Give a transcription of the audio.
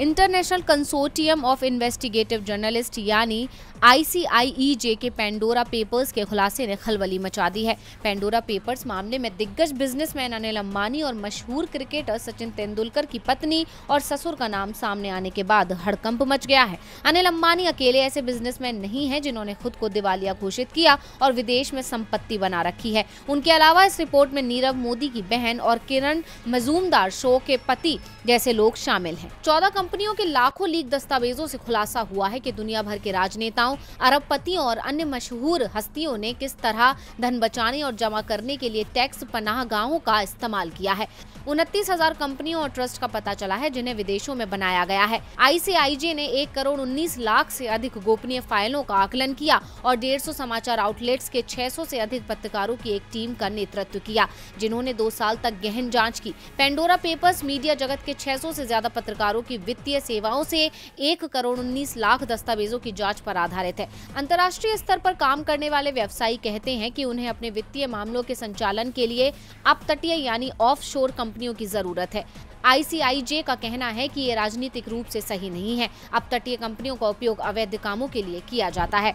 international Consortium of Investigative Journalist यानी ICIJ e के Pandora papers के खुलासे ने खलबली मचा दी है पेंडोरा पेपर्स मामले में दिग्गज बिजनेसमैन अनिल अंबानी और मशहूर क्रिकेटर सचिन तेंदुलकर की पत्नी और ससुर का नाम सामने आने के बाद हड़कंप मच गया है अनिल अंबानी अकेले ऐसे बिजनेसमैन नहीं है जिन्होंने खुद को दिवालिया घोषित किया और विदेश में संपत्ति बना रखी है उनके अलावा इस रिपोर्ट में नीरव मोदी की बहन और किरण मजूमदार शो के पति जैसे लोग शामिल हैं चौदह कंपनियों के लाखों लीक दस्तावेजों से खुलासा हुआ है कि दुनिया भर के राजनेताओं अरबपतियों और अन्य मशहूर हस्तियों ने किस तरह धन बचाने और जमा करने के लिए टैक्स पनाह गाहों का इस्तेमाल किया है उनतीस हजार कंपनियों और ट्रस्ट का पता चला है जिन्हें विदेशों में बनाया गया है आईसीआईजे ने एक करोड़ उन्नीस लाख से अधिक गोपनीय फाइलों का आकलन किया और डेढ़ सौ समाचार आउटलेट्स के 600 से अधिक पत्रकारों की एक टीम का नेतृत्व किया जिन्होंने दो साल तक गहन जांच की पेंडोरा पेपर्स मीडिया जगत के 600 से ज्यादा पत्रकारों की वित्तीय सेवाओं से एक करोड़ उन्नीस लाख दस्तावेजों की जांच पर आधारित है अंतर्राष्ट्रीय स्तर पर काम करने वाले व्यवसायी कहते हैं कि उन्हें अपने वित्तीय मामलों के संचालन के लिए अपतटीय यानी ऑफ कंपनियों की जरूरत है आईसीआईजे का कहना है कि ये राजनीतिक रूप से सही नहीं है अपतटीय कंपनियों का उपयोग अवैध कामों के लिए किया जाता है